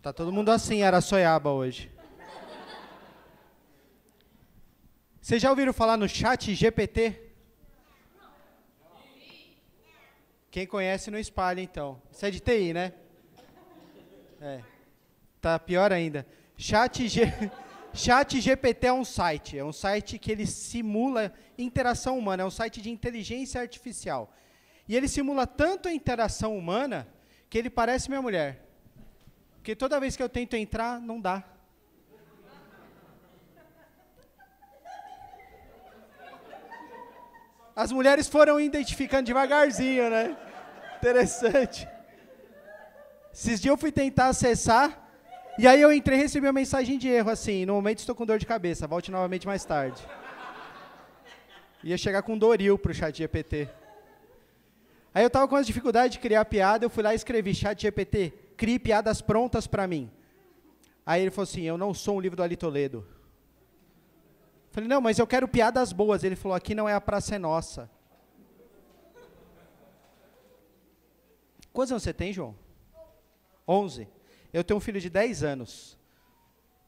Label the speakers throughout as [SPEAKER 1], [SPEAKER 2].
[SPEAKER 1] Tá todo mundo assim, Araçoiaba hoje. Vocês já ouviram falar no chat GPT? Quem conhece não espalha, então. Isso é de TI, né? É. Tá pior ainda. Chat, G... chat GPT é um site. É um site que ele simula interação humana. É um site de inteligência artificial. E ele simula tanto a interação humana que ele parece minha mulher. Porque toda vez que eu tento entrar, não dá. As mulheres foram identificando devagarzinho, né? Interessante. Esses dias eu fui tentar acessar, e aí eu entrei e recebi uma mensagem de erro, assim, no momento estou com dor de cabeça, volte novamente mais tarde. Ia chegar com Doril para o chat GPT. Aí eu tava com as dificuldades de criar piada, eu fui lá e escrevi chat GPT, crie piadas prontas para mim. Aí ele falou assim: Eu não sou um livro do Ali Toledo. Falei: Não, mas eu quero piadas boas. Ele falou: Aqui não é a praça é nossa. Quantos anos você tem, João? 11. Eu tenho um filho de 10 anos.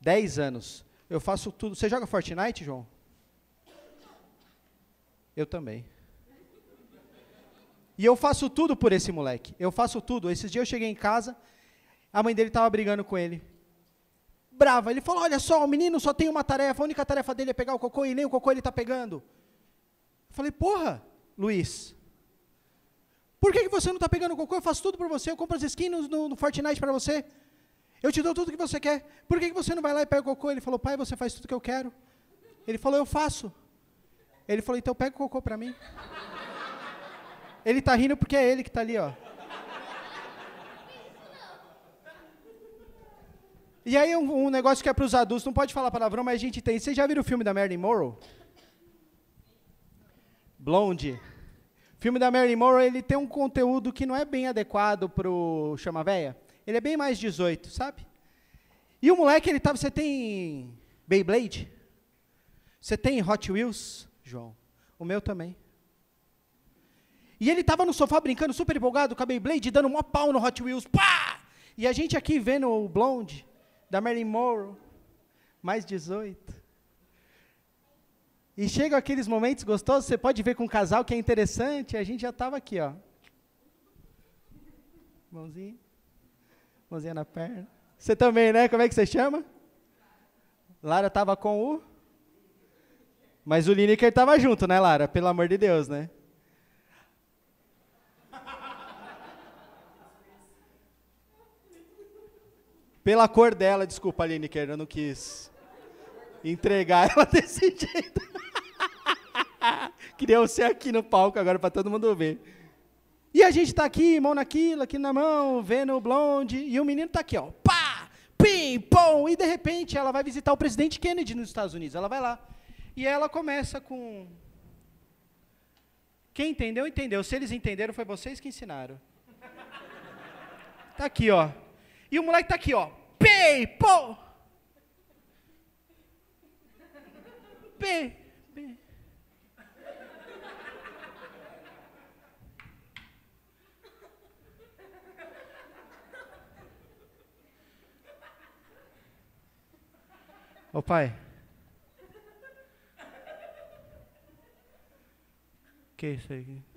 [SPEAKER 1] 10 anos. Eu faço tudo. Você joga Fortnite, João? Eu também. E eu faço tudo por esse moleque. Eu faço tudo. Esses dias eu cheguei em casa, a mãe dele estava brigando com ele. Brava. Ele falou: Olha só, o menino só tem uma tarefa. A única tarefa dele é pegar o cocô e nem o cocô ele está pegando. Eu falei: Porra, Luiz. Por que, que você não está pegando o cocô? Eu faço tudo por você. Eu compro as skins no, no, no Fortnite para você. Eu te dou tudo que você quer. Por que, que você não vai lá e pega o cocô? Ele falou: Pai, você faz tudo que eu quero. Ele falou: Eu faço. Ele falou: Então pega o cocô para mim. Ele está rindo porque é ele que está ali, ó. E aí um, um negócio que é para os adultos, não pode falar palavrão, mas a gente tem. Vocês já viram o filme da Marilyn Monroe? Blonde. O filme da Marilyn Monroe, ele tem um conteúdo que não é bem adequado pro Chama Véia. Ele é bem mais 18, sabe? E o moleque, ele tava, tá, você tem Beyblade? Você tem Hot Wheels, João? O meu também. E ele tava no sofá brincando, super empolgado com a Beyblade, dando mó pau no Hot Wheels, pá! E a gente aqui vendo o Blonde, da Marilyn Monroe, mais 18. E chegam aqueles momentos gostosos, você pode ver com o um casal que é interessante, a gente já estava aqui, ó. Mãozinha. Mãozinha na perna. Você também, né? Como é que você chama? Lara estava com o. Mas o Lineker estava junto, né, Lara? Pelo amor de Deus, né? Pela cor dela, desculpa, Lineker, eu não quis entregar ela desse jeito. Queria ser aqui no palco agora para todo mundo ver. E a gente tá aqui, mão naquilo, aqui na mão, vendo o blonde, e o menino tá aqui, ó. Pá! Pim, pom! E de repente ela vai visitar o presidente Kennedy nos Estados Unidos. Ela vai lá. E ela começa com. Quem entendeu, entendeu. Se eles entenderam, foi vocês que ensinaram. Tá aqui, ó. E o moleque tá aqui, ó. Pei, pô! Pei, pei. Ô pai. Que é isso aí?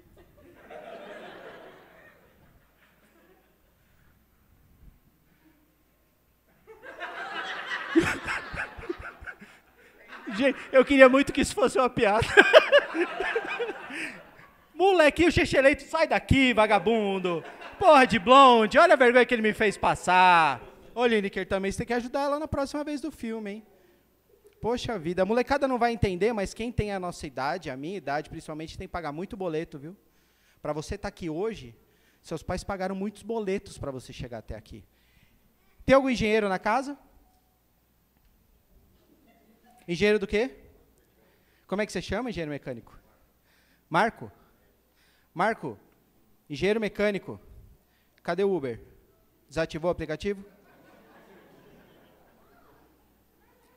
[SPEAKER 1] Gente, eu queria muito que isso fosse uma piada. Molequinho xexeleito, sai daqui, vagabundo. Porra de blonde, olha a vergonha que ele me fez passar. Ô, Lineker, também você tem que ajudar ela na próxima vez do filme, hein? Poxa vida, a molecada não vai entender, mas quem tem a nossa idade, a minha idade, principalmente, tem que pagar muito boleto, viu? Para você estar tá aqui hoje, seus pais pagaram muitos boletos para você chegar até aqui. Tem algum engenheiro na casa? Engenheiro do quê? Como é que você chama, engenheiro mecânico? Marco? Marco, engenheiro mecânico, cadê o Uber? Desativou o aplicativo?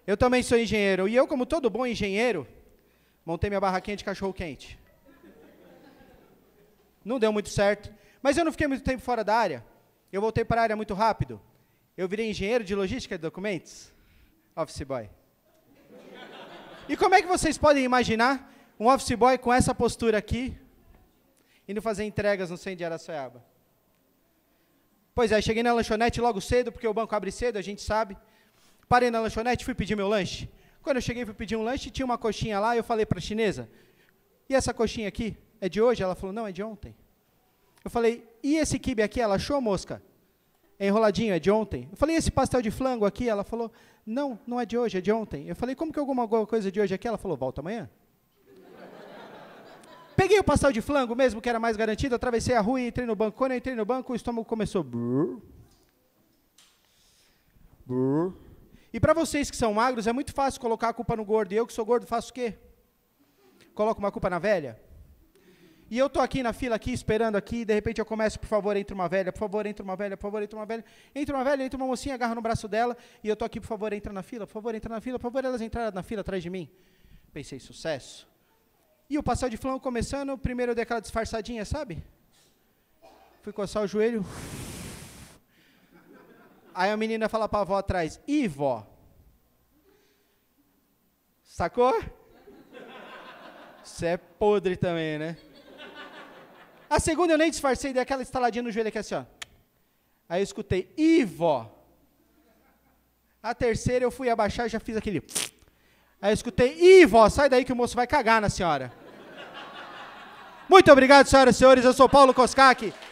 [SPEAKER 1] Eu também sou engenheiro. E eu, como todo bom engenheiro, montei minha barraquinha de cachorro-quente. Não deu muito certo. Mas eu não fiquei muito tempo fora da área. Eu voltei para a área muito rápido. Eu virei engenheiro de logística de documentos. Office Boy. E como é que vocês podem imaginar um office boy com essa postura aqui, indo fazer entregas no centro de Araçoiaba? Pois é, cheguei na lanchonete logo cedo, porque o banco abre cedo, a gente sabe. Parei na lanchonete, fui pedir meu lanche. Quando eu cheguei, fui pedir um lanche, tinha uma coxinha lá, eu falei para a chinesa, e essa coxinha aqui, é de hoje? Ela falou, não, é de ontem. Eu falei, e esse kibe aqui, ela achou, mosca? é enroladinho, é de ontem. Eu falei, esse pastel de flango aqui? Ela falou, não, não é de hoje, é de ontem. Eu falei, como que alguma coisa de hoje aqui? Ela falou, volta amanhã. Peguei o pastel de flango mesmo, que era mais garantido, atravessei a rua e entrei no banco. Quando eu entrei no banco, o estômago começou... Brrr, brrr. E para vocês que são magros, é muito fácil colocar a culpa no gordo. E eu que sou gordo, faço o quê? Coloco uma culpa na velha? E eu estou aqui na fila, aqui, esperando aqui, de repente eu começo, por favor, entra uma velha, por favor, entra uma velha, por favor, entra uma velha, entra uma velha, entra uma mocinha, agarra no braço dela, e eu estou aqui, por favor, entra na fila, por favor, entra na fila, por favor, elas entraram na fila atrás de mim. Pensei, sucesso. E o passar de flango começando, primeiro eu dei aquela disfarçadinha, sabe? Fui coçar o joelho. Aí a menina fala para a avó atrás, Ih, vó. Sacou? Você é podre também, né? A segunda eu nem disfarcei, dei aquela estaladinha no joelho aqui assim, ó. Aí eu escutei, Ivo. A terceira eu fui abaixar e já fiz aquele. Aí eu escutei, Ivo, sai daí que o moço vai cagar na senhora. Muito obrigado, senhoras e senhores. Eu sou Paulo Koskak.